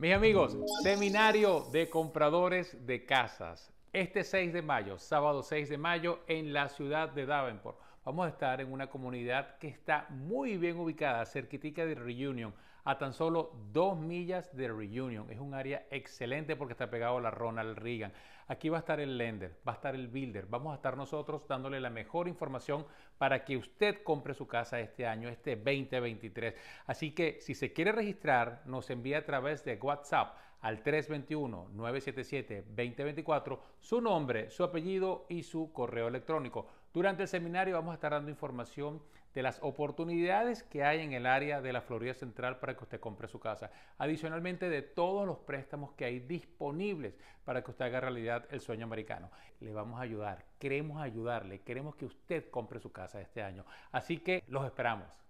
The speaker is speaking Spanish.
Mis amigos, seminario de compradores de casas. Este 6 de mayo, sábado 6 de mayo, en la ciudad de Davenport vamos a estar en una comunidad que está muy bien ubicada, cerquitica de Reunion, a tan solo dos millas de Reunion. Es un área excelente porque está pegado a la Ronald Reagan. Aquí va a estar el lender, va a estar el builder. Vamos a estar nosotros dándole la mejor información para que usted compre su casa este año, este 2023. Así que si se quiere registrar, nos envía a través de WhatsApp al 321-977-2024 su nombre, su apellido y su correo electrónico. Durante el seminario vamos a estar dando información de las oportunidades que hay en el área de la Florida Central para que usted compre su casa. Adicionalmente de todos los préstamos que hay disponibles para que usted haga realidad el sueño americano. Le vamos a ayudar, queremos ayudarle, queremos que usted compre su casa este año. Así que los esperamos.